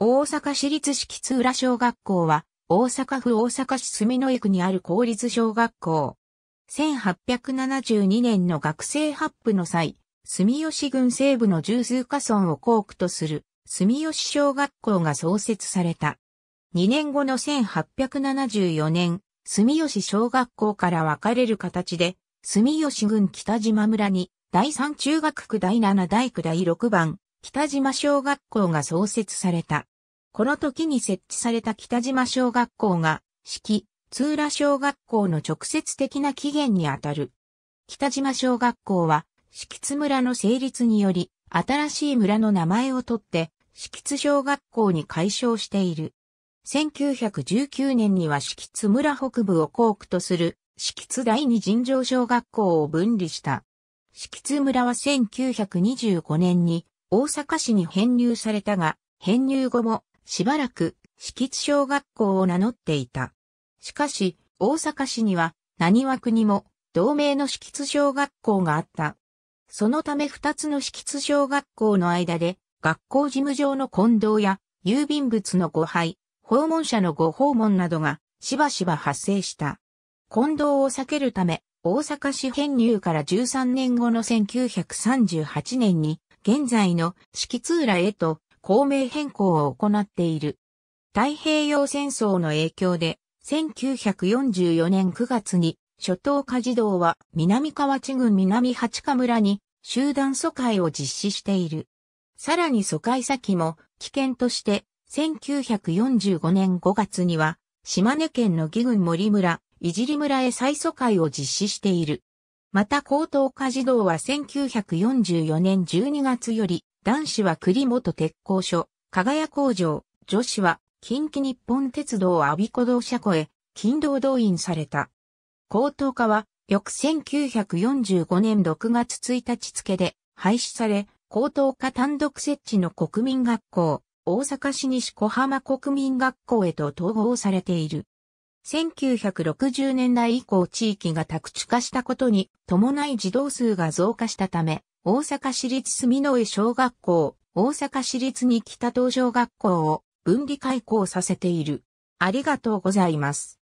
大阪市立式津浦小学校は、大阪府大阪市住之江区にある公立小学校。1872年の学生発布の際、住吉郡西部の十数カ村を校区とする、住吉小学校が創設された。2年後の1874年、住吉小学校から分かれる形で、住吉郡北島村に、第3中学区第7大区第6番、北島小学校が創設された。この時に設置された北島小学校が、四季、通浦小学校の直接的な起源にあたる。北島小学校は、敷津村の成立により、新しい村の名前を取って、敷津小学校に改称している。1919年には敷津村北部を校区とする敷津第二尋常小学校を分離した。敷津村は1925年に大阪市に編入されたが、編入後もしばらく市地小学校を名乗っていた。しかし、大阪市には何枠にも同名の市地小学校があった。そのため二つの市地小学校の間で、学校事務上の混同や、郵便物の誤配、訪問者のご訪問などが、しばしば発生した。混同を避けるため、大阪市編入から13年後の1938年に、現在の四季通らへと公明変更を行っている。太平洋戦争の影響で、1944年9月に、初等家児童は南河内郡南八日村に集団疎開を実施している。さらに疎開先も危険として、1945年5月には、島根県の義郡森村、いじり村へ再疎開を実施している。また高等科児童は1944年12月より、男子は栗本鉄工所、加賀谷工場、女子は近畿日本鉄道阿鼻子同車庫へ、勤労動員された。高等科は、翌1945年6月1日付で廃止され、高等科単独設置の国民学校、大阪市西小浜国民学校へと統合されている。1960年代以降地域が宅地化したことに伴い児童数が増加したため、大阪市立住之江小学校、大阪市立に北東小学校を分離開校させている。ありがとうございます。